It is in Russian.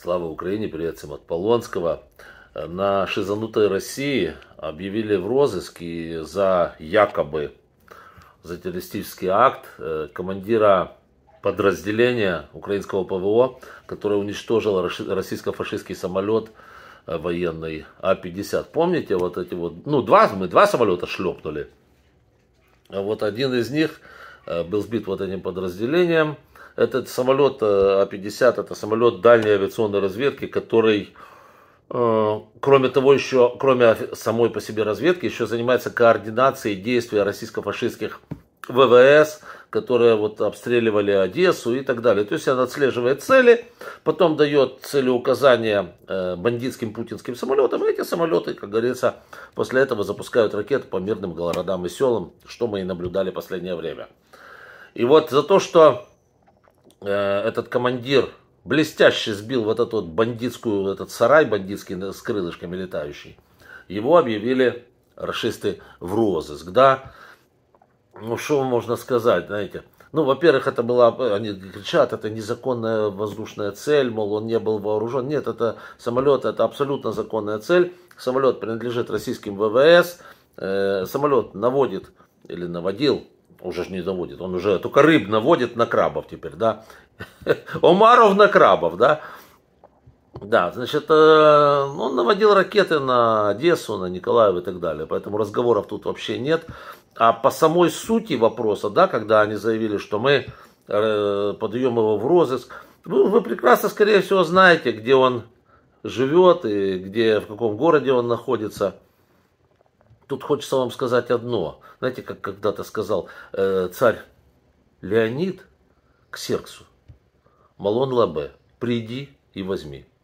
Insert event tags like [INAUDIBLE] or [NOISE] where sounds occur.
Слава Украине, привет всем от Полонского. Э, на шизанутой России объявили в розыск и за якобы за террористический акт э, командира подразделения украинского ПВО, которое уничтожило российско-фашистский самолет э, военный А-50. Помните, вот эти вот, ну, два, мы два самолета шлепнули. А вот один из них был сбит вот этим подразделением – этот самолет э, А-50, это самолет дальней авиационной разведки, который, э, кроме того, еще, кроме самой по себе разведки, еще занимается координацией действий российско-фашистских ВВС, которые вот обстреливали Одессу и так далее. То есть она отслеживает цели, потом дает целеуказания э, бандитским путинским самолетам, и эти самолеты, как говорится, после этого запускают ракеты по мирным городам и селам, что мы и наблюдали последнее время. И вот за то, что Э, этот командир блестяще сбил вот этот бандитскую, этот сарай бандитский с крылышками летающий, его объявили расисты в розыск, да. Ну, что можно сказать, знаете, ну, во-первых, это была, они кричат, это незаконная воздушная цель, мол, он не был вооружен. Нет, это самолет, это абсолютно законная цель. Самолет принадлежит российским ВВС, э, самолет наводит или наводил уже ж не заводит, он уже только рыб наводит на крабов теперь, да. [LAUGHS] Омаров на крабов, да. Да, значит, э, он наводил ракеты на Одессу, на Николаев и так далее, поэтому разговоров тут вообще нет. А по самой сути вопроса, да, когда они заявили, что мы э, подаем его в розыск, вы, вы прекрасно, скорее всего, знаете, где он живет и где, в каком городе он находится – тут хочется вам сказать одно. Знаете, как когда-то сказал э, царь Леонид к Серксу, Малон Лабе, приди и возьми.